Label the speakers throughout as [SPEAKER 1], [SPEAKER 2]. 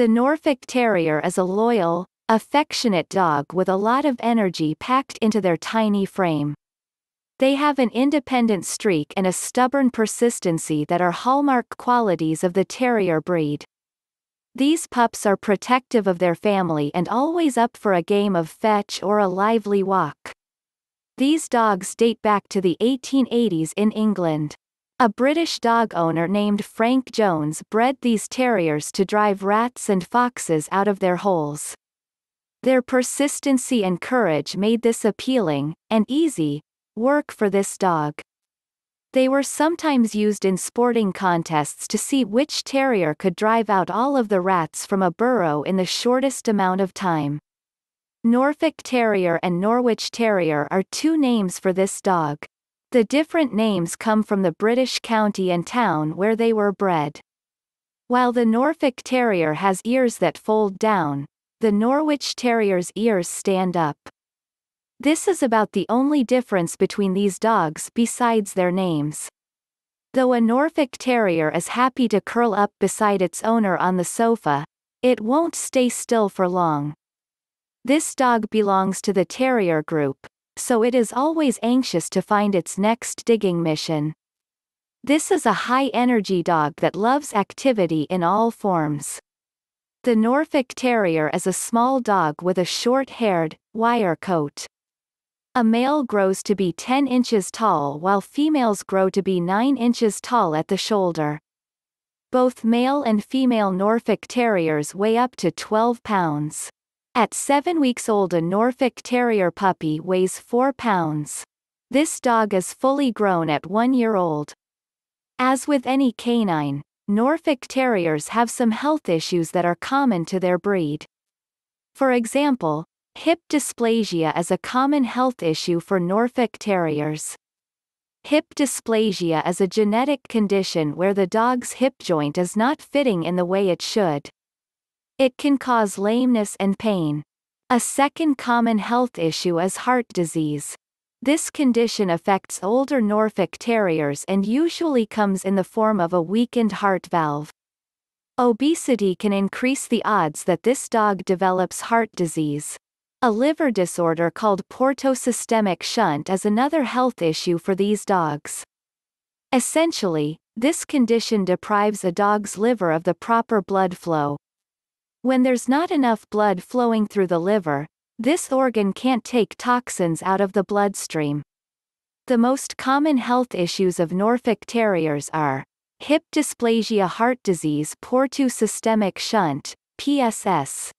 [SPEAKER 1] The Norfolk Terrier is a loyal, affectionate dog with a lot of energy packed into their tiny frame. They have an independent streak and a stubborn persistency that are hallmark qualities of the terrier breed. These pups are protective of their family and always up for a game of fetch or a lively walk. These dogs date back to the 1880s in England. A British dog owner named Frank Jones bred these terriers to drive rats and foxes out of their holes. Their persistency and courage made this appealing, and easy, work for this dog. They were sometimes used in sporting contests to see which terrier could drive out all of the rats from a burrow in the shortest amount of time. Norfolk Terrier and Norwich Terrier are two names for this dog. The different names come from the British county and town where they were bred. While the Norfolk Terrier has ears that fold down, the Norwich Terrier's ears stand up. This is about the only difference between these dogs besides their names. Though a Norfolk Terrier is happy to curl up beside its owner on the sofa, it won't stay still for long. This dog belongs to the Terrier group, so it is always anxious to find its next digging mission. This is a high-energy dog that loves activity in all forms. The Norfolk Terrier is a small dog with a short-haired, wire coat. A male grows to be 10 inches tall while females grow to be 9 inches tall at the shoulder. Both male and female Norfolk Terriers weigh up to 12 pounds. At seven weeks old a Norfolk Terrier puppy weighs 4 pounds. This dog is fully grown at one year old. As with any canine, Norfolk Terriers have some health issues that are common to their breed. For example, hip dysplasia is a common health issue for Norfolk Terriers. Hip dysplasia is a genetic condition where the dog's hip joint is not fitting in the way it should. It can cause lameness and pain. A second common health issue is heart disease. This condition affects older Norfolk Terriers and usually comes in the form of a weakened heart valve. Obesity can increase the odds that this dog develops heart disease. A liver disorder called portosystemic shunt is another health issue for these dogs. Essentially, this condition deprives a dog's liver of the proper blood flow. When there's not enough blood flowing through the liver, this organ can't take toxins out of the bloodstream. The most common health issues of Norfolk Terriers are hip dysplasia heart disease portu systemic shunt, PSS.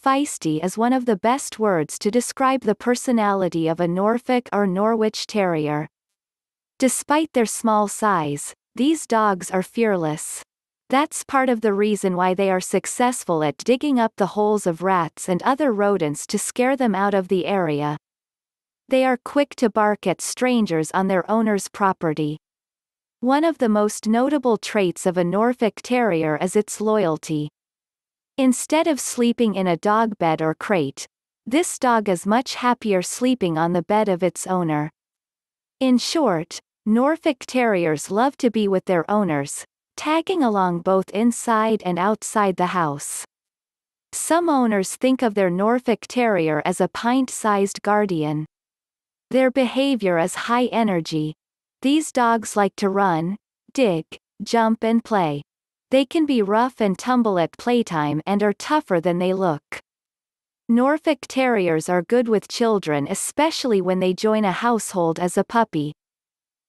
[SPEAKER 1] Feisty is one of the best words to describe the personality of a Norfolk or Norwich Terrier. Despite their small size, these dogs are fearless. That's part of the reason why they are successful at digging up the holes of rats and other rodents to scare them out of the area. They are quick to bark at strangers on their owner's property. One of the most notable traits of a Norfolk Terrier is its loyalty. Instead of sleeping in a dog bed or crate, this dog is much happier sleeping on the bed of its owner. In short, Norfolk Terriers love to be with their owners, tagging along both inside and outside the house. Some owners think of their Norfolk Terrier as a pint-sized guardian. Their behavior is high energy. These dogs like to run, dig, jump and play. They can be rough and tumble at playtime and are tougher than they look. Norfolk Terriers are good with children especially when they join a household as a puppy.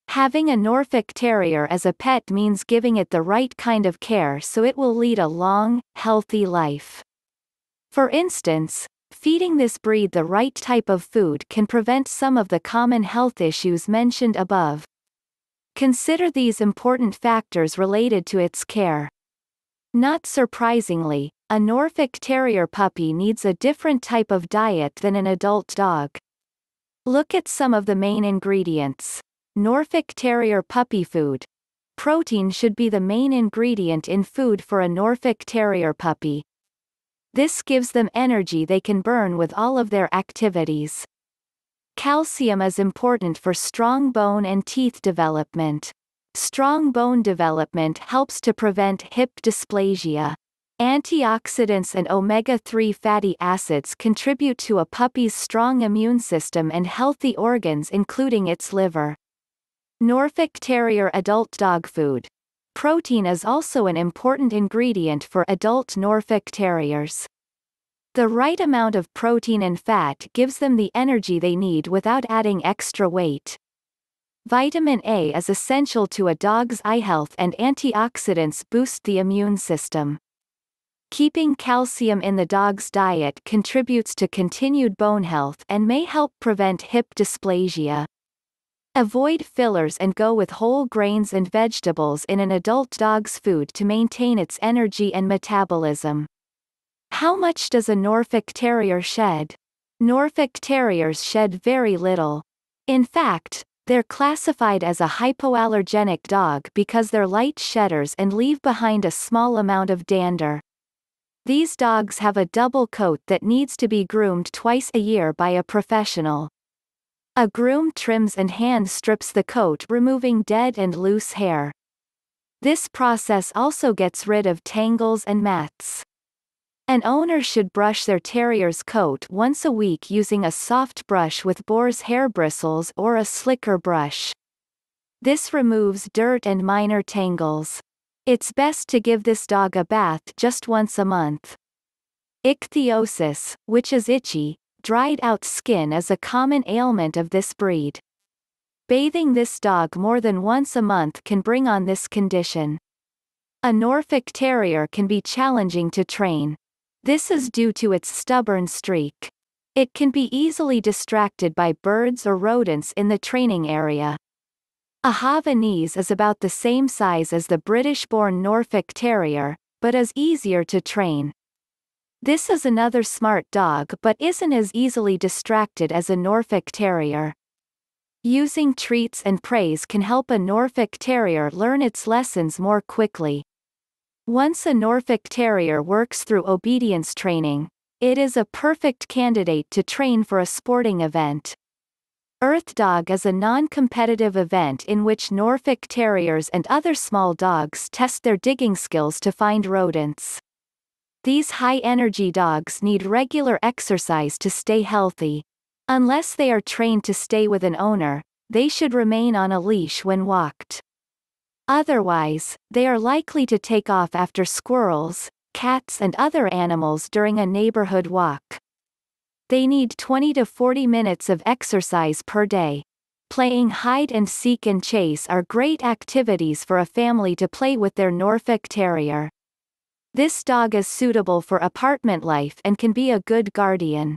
[SPEAKER 1] Having a Norfolk Terrier as a pet means giving it the right kind of care so it will lead a long, healthy life. For instance, feeding this breed the right type of food can prevent some of the common health issues mentioned above. Consider these important factors related to its care. Not surprisingly, a Norfolk Terrier puppy needs a different type of diet than an adult dog. Look at some of the main ingredients. Norfolk Terrier puppy food. Protein should be the main ingredient in food for a Norfolk Terrier puppy. This gives them energy they can burn with all of their activities. Calcium is important for strong bone and teeth development. Strong bone development helps to prevent hip dysplasia. Antioxidants and omega-3 fatty acids contribute to a puppy's strong immune system and healthy organs including its liver. Norfolk Terrier adult dog food. Protein is also an important ingredient for adult Norfolk Terriers. The right amount of protein and fat gives them the energy they need without adding extra weight. Vitamin A is essential to a dog's eye health and antioxidants boost the immune system. Keeping calcium in the dog's diet contributes to continued bone health and may help prevent hip dysplasia. Avoid fillers and go with whole grains and vegetables in an adult dog's food to maintain its energy and metabolism. How much does a Norfolk Terrier shed? Norfolk Terriers shed very little. In fact, they're classified as a hypoallergenic dog because they're light shedders and leave behind a small amount of dander. These dogs have a double coat that needs to be groomed twice a year by a professional. A groom trims and hand strips the coat removing dead and loose hair. This process also gets rid of tangles and mats. An owner should brush their terrier's coat once a week using a soft brush with boar's hair bristles or a slicker brush. This removes dirt and minor tangles. It's best to give this dog a bath just once a month. Ichthyosis, which is itchy, dried-out skin is a common ailment of this breed. Bathing this dog more than once a month can bring on this condition. A Norfolk Terrier can be challenging to train. This is due to its stubborn streak. It can be easily distracted by birds or rodents in the training area. A Havanese is about the same size as the British-born Norfolk Terrier, but is easier to train. This is another smart dog but isn't as easily distracted as a Norfolk Terrier. Using treats and praise can help a Norfolk Terrier learn its lessons more quickly. Once a Norfolk Terrier works through obedience training, it is a perfect candidate to train for a sporting event. Earth Dog is a non-competitive event in which Norfolk Terriers and other small dogs test their digging skills to find rodents. These high-energy dogs need regular exercise to stay healthy. Unless they are trained to stay with an owner, they should remain on a leash when walked. Otherwise, they are likely to take off after squirrels, cats and other animals during a neighborhood walk. They need 20 to 40 minutes of exercise per day. Playing hide and seek and chase are great activities for a family to play with their Norfolk Terrier. This dog is suitable for apartment life and can be a good guardian.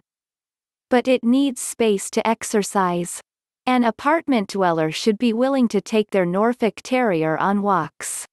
[SPEAKER 1] But it needs space to exercise. An apartment dweller should be willing to take their Norfolk Terrier on walks.